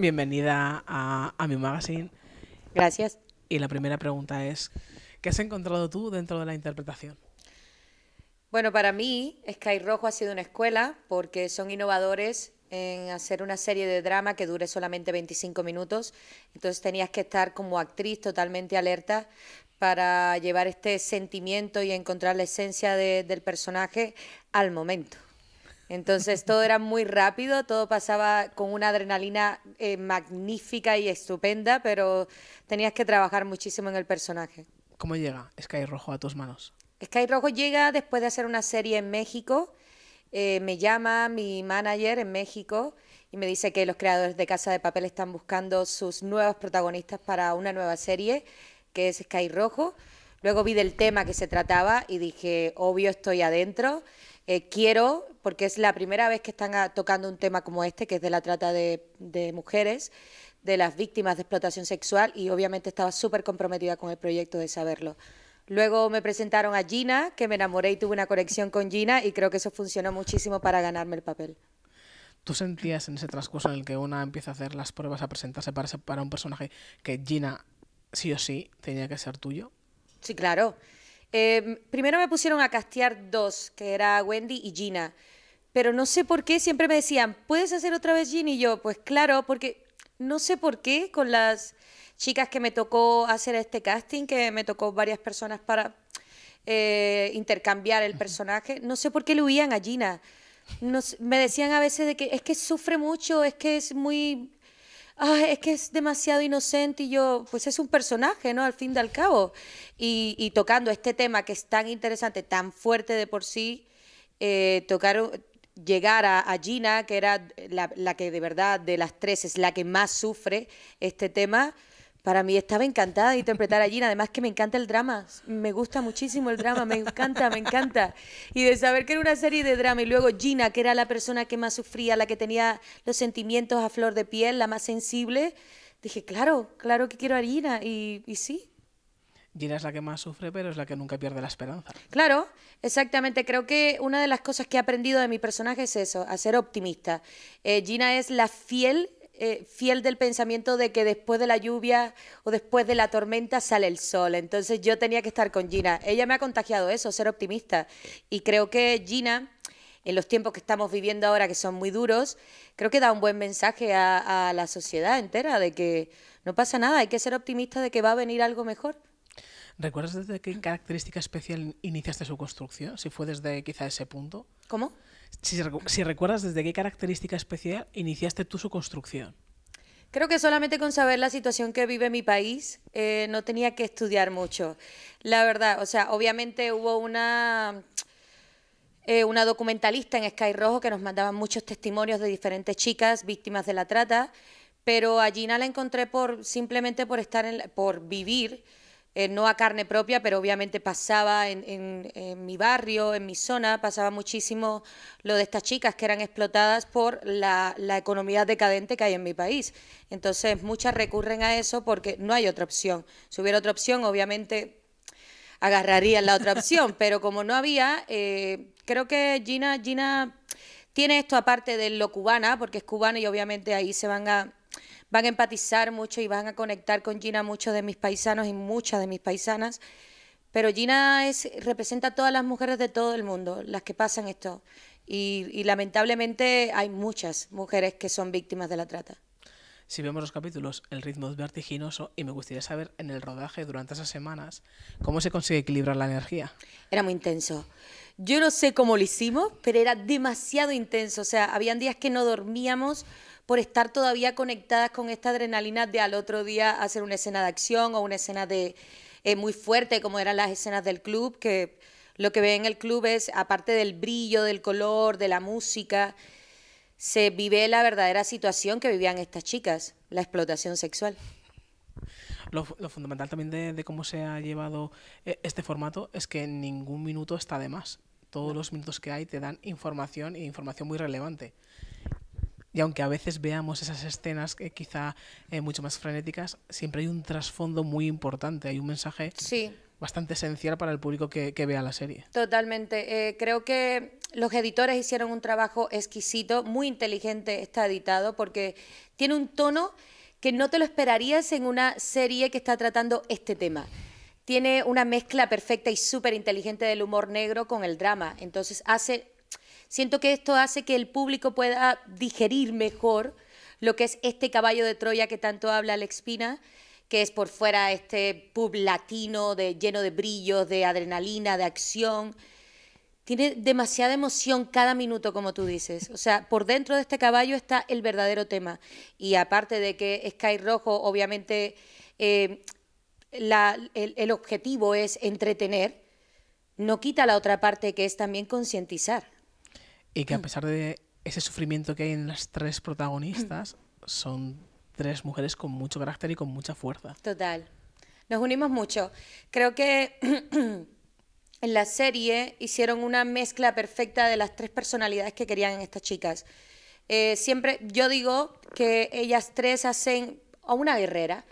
Bienvenida a, mi magazine. Gracias. Y la primera pregunta es, ¿qué has encontrado tú dentro de la interpretación? Bueno, para mí Sky Rojo ha sido una escuela porque son innovadores en hacer una serie de drama que dure solamente 25 minutos, entonces tenías que estar como actriz totalmente alerta para llevar este sentimiento y encontrar la esencia del personaje al momento. Entonces todo era muy rápido, todo pasaba con una adrenalina eh, magnífica y estupenda, pero tenías que trabajar muchísimo en el personaje. ¿Cómo llega Sky Rojo a tus manos? Sky Rojo llega después de hacer una serie en México. Eh, me llama mi manager en México y me dice que los creadores de Casa de Papel están buscando sus nuevos protagonistas para una nueva serie, que es Sky Rojo. Luego vi del tema que se trataba y dije, obvio, estoy adentro. Eh, quiero, porque es la primera vez que están tocando un tema como este, que es de la trata de, mujeres, de las víctimas de explotación sexual, y obviamente estaba súper comprometida con el proyecto de saberlo. Luego me presentaron a Gina, que me enamoré y tuve una conexión con Gina, y creo que eso funcionó muchísimo para ganarme el papel. ¿Tú sentías en ese transcurso en el que una empieza a hacer las pruebas, a presentarse para un personaje, que Gina sí o sí tenía que ser tuyo? Sí, claro. Em, primero me pusieron a castear dos, que era Wendy y Gina. Pero no sé por qué siempre me decían, ¿puedes hacer otra vez Gina? Y yo, pues claro, porque no sé por qué con las chicas que me tocó hacer este casting, que me tocó varias personas para eh, intercambiar el personaje, no sé por qué le huían a Gina. me decían a veces de que es que sufre mucho, es que es muy es que es demasiado inocente y yo, pues es un personaje, ¿no? Al fin y al cabo. Y, tocando este tema que es tan interesante, tan fuerte de por sí, eh, llegar a, Gina, que era la, la, que de verdad de las tres es la que más sufre este tema, para mí estaba encantada de interpretar a Gina, además que me encanta el drama, me gusta muchísimo el drama, me encanta, me encanta. Y de saber que era una serie de drama y luego Gina, que era la persona que más sufría, la que tenía los sentimientos a flor de piel, la más sensible, dije, claro, claro que quiero a Gina y, sí. Gina es la que más sufre, pero es la que nunca pierde la esperanza. Claro, exactamente. Creo que una de las cosas que he aprendido de mi personaje es eso, a ser optimista. Eh, Gina es la fiel eh, fiel del pensamiento de que después de la lluvia o después de la tormenta sale el sol. Entonces yo tenía que estar con Gina. Ella me ha contagiado eso, ser optimista. Y creo que Gina, en los tiempos que estamos viviendo ahora, que son muy duros, creo que da un buen mensaje a, a la sociedad entera de que no pasa nada, hay que ser optimista de que va a venir algo mejor. ¿Recuerdas desde qué característica especial iniciaste su construcción? Si fue desde quizá ese punto. ¿Cómo? Si, recuerdas desde qué característica especial iniciaste tú su construcción. Creo que solamente con saber la situación que vive mi país eh, no tenía que estudiar mucho. La verdad, o sea, obviamente hubo una, eh, una documentalista en Sky Rojo que nos mandaba muchos testimonios de diferentes chicas víctimas de la trata, pero a Gina la encontré por, simplemente por, estar en, por vivir eh, no a carne propia, pero obviamente pasaba en, mi barrio, en mi zona, pasaba muchísimo lo de estas chicas que eran explotadas por la, economía decadente que hay en mi país. Entonces, muchas recurren a eso porque no hay otra opción. Si hubiera otra opción, obviamente agarrarían la otra opción, pero como no había, eh, creo que Gina, Gina tiene esto aparte de lo cubana, porque es cubana y obviamente ahí se van a van a empatizar mucho y van a conectar con Gina muchos de mis paisanos y muchas de mis paisanas. Pero Gina es, representa a todas las mujeres de todo el mundo, las que pasan esto. Y, y, lamentablemente hay muchas mujeres que son víctimas de la trata. Si vemos los capítulos, el ritmo es vertiginoso y me gustaría saber en el rodaje durante esas semanas cómo se consigue equilibrar la energía. Era muy intenso. Yo no sé cómo lo hicimos, pero era demasiado intenso. O sea, habían días que no dormíamos por estar todavía conectadas con esta adrenalina de al otro día hacer una escena de acción o una escena de eh, muy fuerte, como eran las escenas del club, que lo que ve en el club es, aparte del brillo, del color, de la música, se vive la verdadera situación que vivían estas chicas, la explotación sexual. Lo, fundamental también de, cómo se ha llevado eh, este formato es que ningún minuto está de más. Todos los minutos que hay te dan información y información muy relevante. Y aunque a veces veamos esas escenas que eh, quizá eh, mucho más frenéticas, siempre hay un trasfondo muy importante, hay un mensaje bastante esencial para el público que, vea la serie. Totalmente. Eh, creo que los editores hicieron un trabajo exquisito, muy inteligente está editado, porque tiene un tono que no te lo esperarías en una serie que está tratando este tema tiene una mezcla perfecta y súper inteligente del humor negro con el drama. Entonces hace Siento que esto hace que el público pueda digerir mejor lo que es este caballo de Troya que tanto habla Alex Pina, que es por fuera este pub latino de, lleno de brillos, de adrenalina, de acción. Tiene demasiada emoción cada minuto, como tú dices. O sea, por dentro de este caballo está el verdadero tema. Y aparte de que Sky Rojo, obviamente, eh, el objetivo es entretener, no quita la otra parte que es también concientizar. Y que a mm. pesar de ese sufrimiento que hay en las tres protagonistas, mm. son tres mujeres con mucho carácter y con mucha fuerza. Total. Nos unimos mucho. Creo que en la serie hicieron una mezcla perfecta de las tres personalidades que querían estas chicas. Eh, siempre yo digo que ellas tres hacen a una guerrera.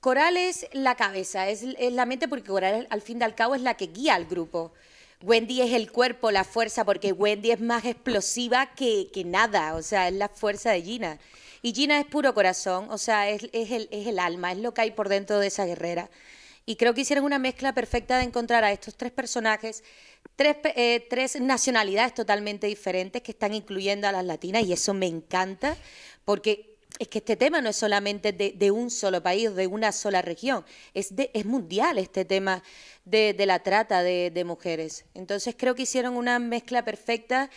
Coral es la cabeza, es, es la mente, porque Coral al fin y al cabo es la que guía al grupo. Wendy es el cuerpo, la fuerza, porque Wendy es más explosiva que, que nada, o sea, es la fuerza de Gina. Y Gina es puro corazón, o sea, es, el, es el alma, es lo que hay por dentro de esa guerrera. Y creo que hicieron una mezcla perfecta de encontrar a estos tres personajes, tres, eh, tres nacionalidades totalmente diferentes que están incluyendo a las latinas y eso me encanta porque es que este tema no es solamente de, un solo país, de una sola región, es, es mundial este tema de, la trata de, mujeres. Entonces creo que hicieron una mezcla perfecta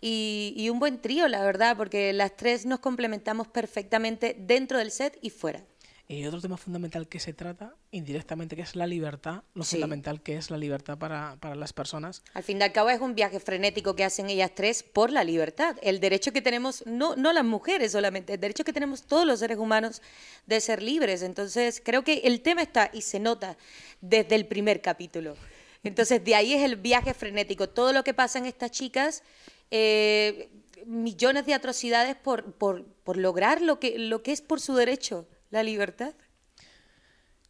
y, y un buen trío, la verdad, porque las tres nos complementamos perfectamente dentro del set y fuera. Y otro tema fundamental que se trata indirectamente, que es la libertad, lo fundamental que es la libertad para, las personas. Al fin y al cabo es un viaje frenético que hacen ellas tres por la libertad, el derecho que tenemos, no, no las mujeres solamente, el derecho que tenemos todos los seres humanos de ser libres. Entonces creo que el tema está y se nota desde el primer capítulo. Entonces de ahí es el viaje frenético, todo lo que pasa en estas chicas. Eh, millones de atrocidades por, por, lograr lo que, lo que es por su derecho. ¿La libertad?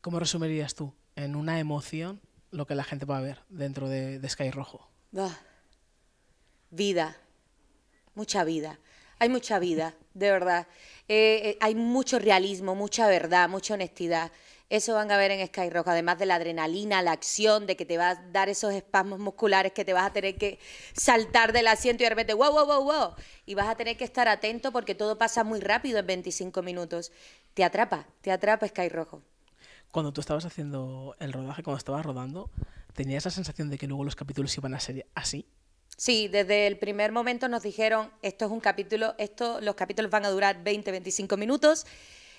¿Cómo resumirías tú en una emoción lo que la gente va a ver dentro de, Sky Rojo? Ah, vida, mucha vida. Hay mucha vida, de verdad. Eh, eh, hay mucho realismo, mucha verdad, mucha honestidad. Eso van a ver en Sky Rojo, además de la adrenalina, la acción, de que te va a dar esos espasmos musculares, que te vas a tener que saltar del asiento y de repente, wow, wow, wow, wow. Y vas a tener que estar atento porque todo pasa muy rápido en 25 minutos te atrapa, te atrapa Sky Rojo. Cuando tú estabas haciendo el rodaje, cuando estabas rodando, ¿tenías la sensación de que luego los capítulos iban a ser así? Sí, desde el primer momento nos dijeron, esto es un capítulo, esto, los capítulos van a durar 20, 25 minutos,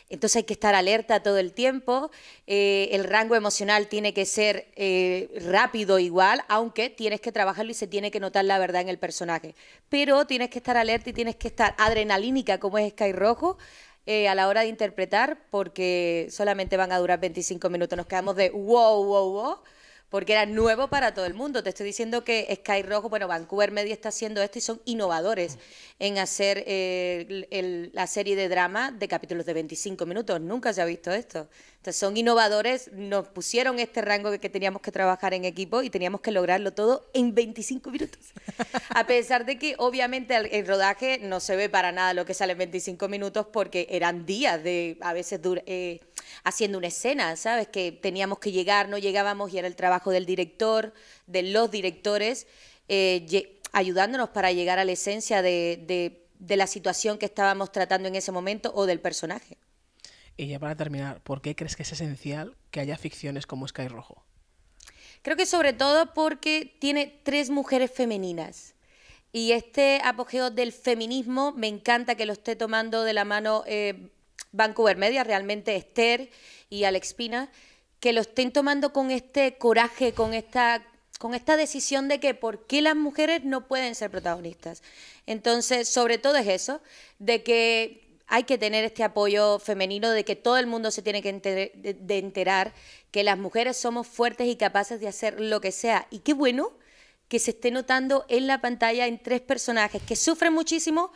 entonces hay que estar alerta todo el tiempo, eh, el rango emocional tiene que ser eh, rápido igual, aunque tienes que trabajarlo y se tiene que notar la verdad en el personaje, pero tienes que estar alerta y tienes que estar adrenalínica como es Sky Rojo, eh, a la hora de interpretar porque solamente van a durar 25 minutos. Nos quedamos de wow, wow, wow porque era nuevo para todo el mundo. Te estoy diciendo que Sky Rojo, bueno, Vancouver Media está haciendo esto y son innovadores en hacer eh, la serie de drama de capítulos de 25 minutos. Nunca se ha visto esto. Entonces son innovadores, nos pusieron este rango que, que teníamos que trabajar en equipo y teníamos que lograrlo todo en 25 minutos. A pesar de que obviamente el, rodaje no se ve para nada lo que sale en 25 minutos porque eran días de a veces dura, eh, haciendo una escena, ¿sabes? Que teníamos que llegar, no llegábamos y era el trabajo del director, de los directores, eh, ayudándonos para llegar a la esencia de, la situación que estábamos tratando en ese momento o del personaje. Y ya para terminar, ¿por qué crees que es esencial que haya ficciones como Sky Rojo? Creo que sobre todo porque tiene tres mujeres femeninas. Y este apogeo del feminismo me encanta que lo esté tomando de la mano eh, Vancouver Media, realmente Esther y Alex Pina, que lo estén tomando con este coraje, con esta con esta decisión de que por qué las mujeres no pueden ser protagonistas. Entonces, sobre todo es eso, de que hay que tener este apoyo femenino, de que todo el mundo se tiene que de enterar que las mujeres somos fuertes y capaces de hacer lo que sea. Y qué bueno que se esté notando en la pantalla en tres personajes que sufren muchísimo,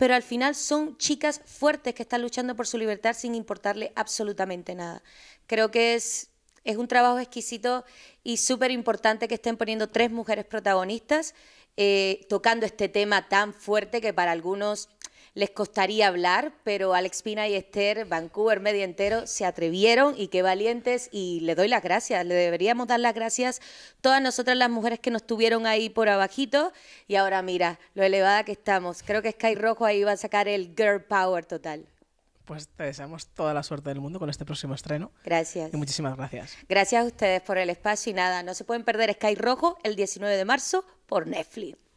pero al final son chicas fuertes que están luchando por su libertad sin importarle absolutamente nada. Creo que es, es un trabajo exquisito y súper importante que estén poniendo tres mujeres protagonistas eh, tocando este tema tan fuerte que para algunos les costaría hablar, pero Alex Pina y Esther, Vancouver medio entero, se atrevieron y qué valientes. Y le doy las gracias, le deberíamos dar las gracias todas nosotras las mujeres que nos tuvieron ahí por abajito. Y ahora mira, lo elevada que estamos. Creo que Sky Rojo ahí va a sacar el girl power total. Pues te deseamos toda la suerte del mundo con este próximo estreno. Gracias. Y muchísimas gracias. Gracias a ustedes por el espacio y nada, no se pueden perder Sky Rojo el 19 de marzo por Netflix.